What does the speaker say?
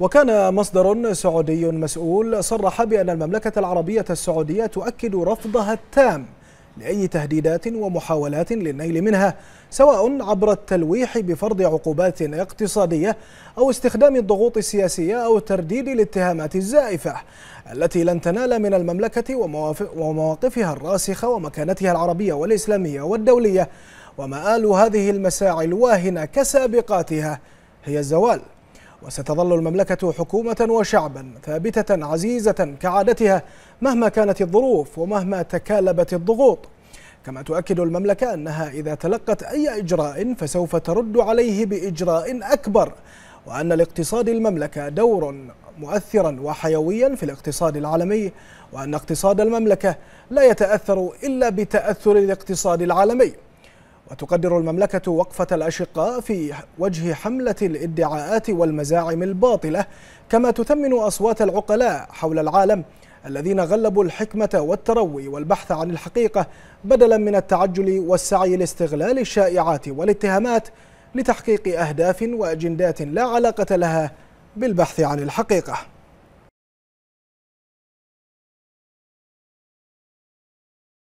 وكان مصدر سعودي مسؤول صرح بأن المملكة العربية السعودية تؤكد رفضها التام لأي تهديدات ومحاولات للنيل منها سواء عبر التلويح بفرض عقوبات اقتصادية أو استخدام الضغوط السياسية أو ترديد الاتهامات الزائفة التي لن تنال من المملكة ومواقفها الراسخة ومكانتها العربية والإسلامية والدولية ومآل هذه المساعي الواهنة كسابقاتها هي الزوال وستظل المملكة حكومة وشعبا ثابتة عزيزة كعادتها مهما كانت الظروف ومهما تكالبت الضغوط كما تؤكد المملكة أنها إذا تلقت أي إجراء فسوف ترد عليه بإجراء أكبر وأن لاقتصاد المملكة دور مؤثرا وحيويا في الاقتصاد العالمي وأن اقتصاد المملكة لا يتأثر إلا بتأثر الاقتصاد العالمي وتقدر المملكة وقفة الأشقاء في وجه حملة الادعاءات والمزاعم الباطلة كما تثمن أصوات العقلاء حول العالم الذين غلبوا الحكمة والتروي والبحث عن الحقيقة بدلا من التعجل والسعي لاستغلال الشائعات والاتهامات لتحقيق أهداف وأجندات لا علاقة لها بالبحث عن الحقيقة